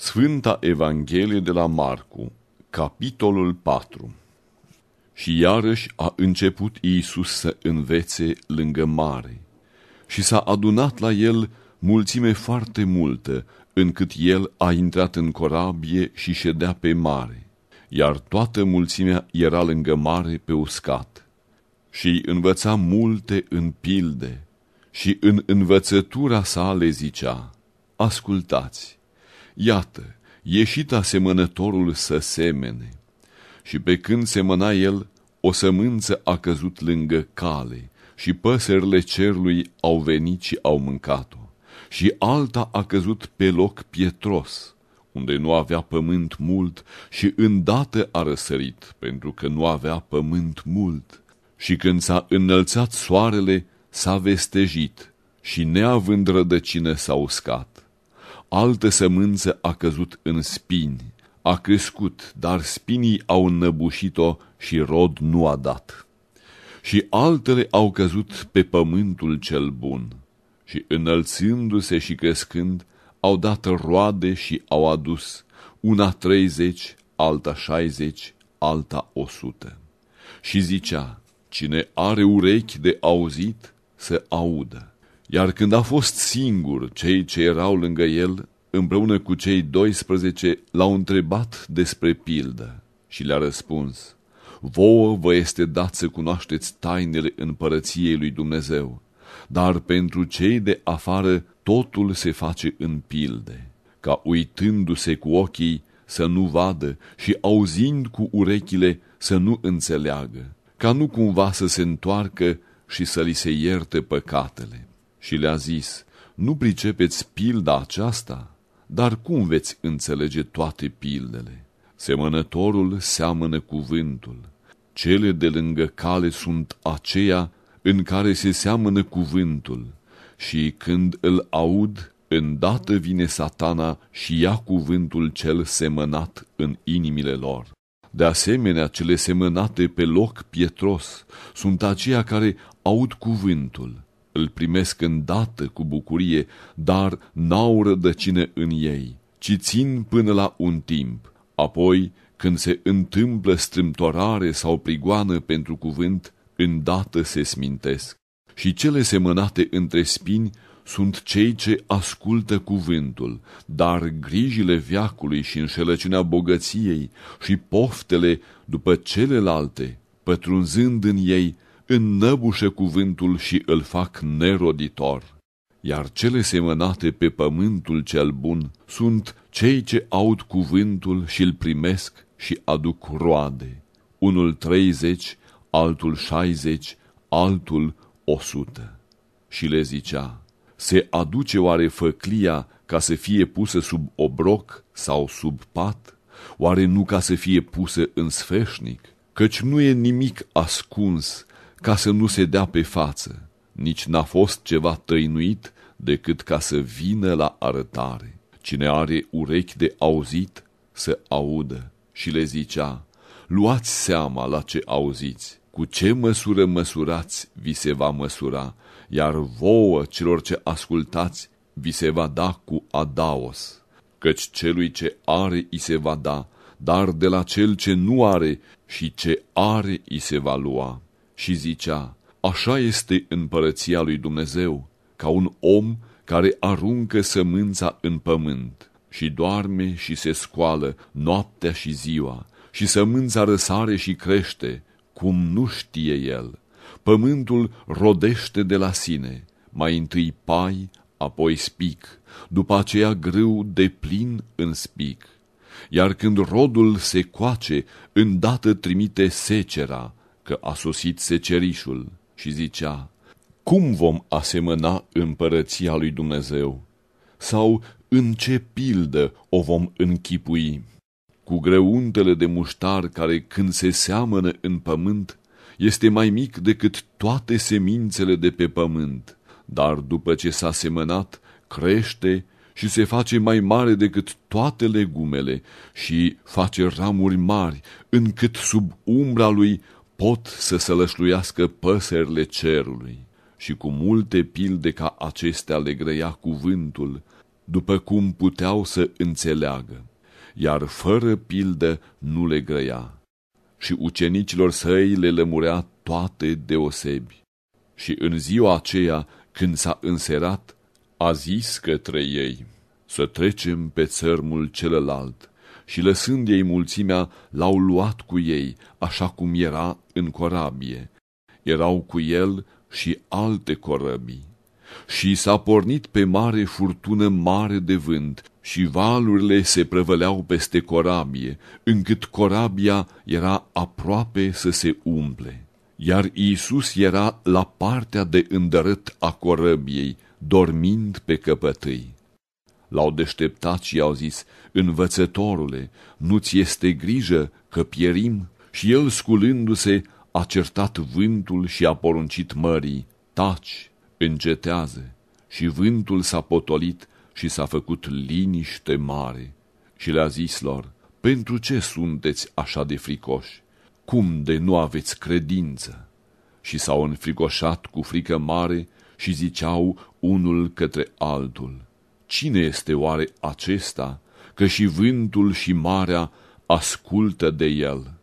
Sfânta Evanghelie de la Marcu, capitolul 4 Și iarăși a început Iisus să învețe lângă mare și s-a adunat la el mulțime foarte multă, încât el a intrat în corabie și ședea pe mare, iar toată mulțimea era lângă mare pe uscat. Și învăța multe în pilde și în învățătura sa le zicea, Ascultați! Iată, ieșit asemănătorul să semene. Și pe când semăna el, o sămânță a căzut lângă cale și păsările cerului au venit și au mâncat-o. Și alta a căzut pe loc pietros, unde nu avea pământ mult și îndată a răsărit, pentru că nu avea pământ mult. Și când s-a înălțat soarele, s-a vestejit și neavând rădăcine s-a uscat altă sămânță a căzut în spini. A crescut, dar spinii au înnăbușit-o și rod nu a dat. Și altele au căzut pe pământul cel bun și înălțându-se și crescând, au dat roade și au adus una treizeci, alta șaizeci, alta o sută. Și zicea, cine are urechi de auzit, să audă. Iar când a fost singur, cei ce erau lângă el, împreună cu cei 12, l-au întrebat despre pildă și le-a răspuns, Vouă vă este dat să cunoașteți tainele împărăției lui Dumnezeu, dar pentru cei de afară totul se face în pilde, ca uitându-se cu ochii să nu vadă și auzind cu urechile să nu înțeleagă, ca nu cumva să se întoarcă și să li se ierte păcatele. Și le-a zis, nu pricepeți pilda aceasta, dar cum veți înțelege toate pildele? Semănătorul seamănă cuvântul. Cele de lângă cale sunt aceia în care se seamănă cuvântul și când îl aud, îndată vine satana și ia cuvântul cel semănat în inimile lor. De asemenea, cele semănate pe loc pietros sunt aceia care aud cuvântul, îl primesc îndată cu bucurie, dar n-au rădăcine în ei, ci țin până la un timp. Apoi, când se întâmplă strâmtoarare sau prigoană pentru cuvânt, îndată se smintesc. Și cele semănate între spini sunt cei ce ascultă cuvântul, dar grijile viacului și înșelăciunea bogăției și poftele după celelalte, pătrunzând în ei, înnăbușe cuvântul și îl fac neroditor. Iar cele semănate pe pământul cel bun sunt cei ce aud cuvântul și îl primesc și aduc roade, unul treizeci, altul șaizeci, altul o sută. Și le zicea, se aduce oare făclia ca să fie pusă sub obroc sau sub pat? Oare nu ca să fie pusă în sfeșnic? Căci nu e nimic ascuns ca să nu se dea pe față, nici n-a fost ceva tăinuit decât ca să vină la arătare. Cine are urechi de auzit, să audă. Și le zicea, luați seama la ce auziți, cu ce măsură măsurați vi se va măsura, iar vouă celor ce ascultați vi se va da cu adaos, căci celui ce are i se va da, dar de la cel ce nu are și ce are i se va lua și zicea, Așa este împărăția lui Dumnezeu, ca un om care aruncă sămânța în pământ și doarme și se scoală noaptea și ziua, și sămânța răsare și crește, cum nu știe el. Pământul rodește de la sine, mai întâi pai, apoi spic, după aceea grâu de plin în spic. Iar când rodul se coace, îndată trimite secera, că a sosit secerișul și zicea, Cum vom asemăna împărăția lui Dumnezeu? Sau în ce pildă o vom închipui? Cu greuntele de muștar care când se seamănă în pământ, este mai mic decât toate semințele de pe pământ, dar după ce s-a semănat, crește și se face mai mare decât toate legumele și face ramuri mari, încât sub umbra lui pot să sălășluiască păsările cerului și cu multe pilde ca acestea le grăia cuvântul, după cum puteau să înțeleagă, iar fără pildă nu le grăia. Și ucenicilor săi le lămurea toate deosebi. Și în ziua aceea, când s-a înserat, a zis către ei, să trecem pe țărmul celălalt. Și lăsând ei mulțimea, l-au luat cu ei, așa cum era în corabie. Erau cu el și alte corăbii. Și s-a pornit pe mare furtună mare de vânt și valurile se prăvăleau peste corabie, încât corabia era aproape să se umple. Iar Iisus era la partea de îndărât a corăbiei, dormind pe căpătâi. L-au deșteptat și i-au zis, Învățătorule, nu-ți este grijă că pierim? și el, sculându-se, a certat vântul și a poruncit mării, taci, încetează, și vântul s-a potolit și s-a făcut liniște mare. Și le-a zis lor, pentru ce sunteți așa de fricoși? Cum de nu aveți credință? Și s-au înfricoșat cu frică mare și ziceau unul către altul, Cine este oare acesta, că și vântul și marea ascultă de el?'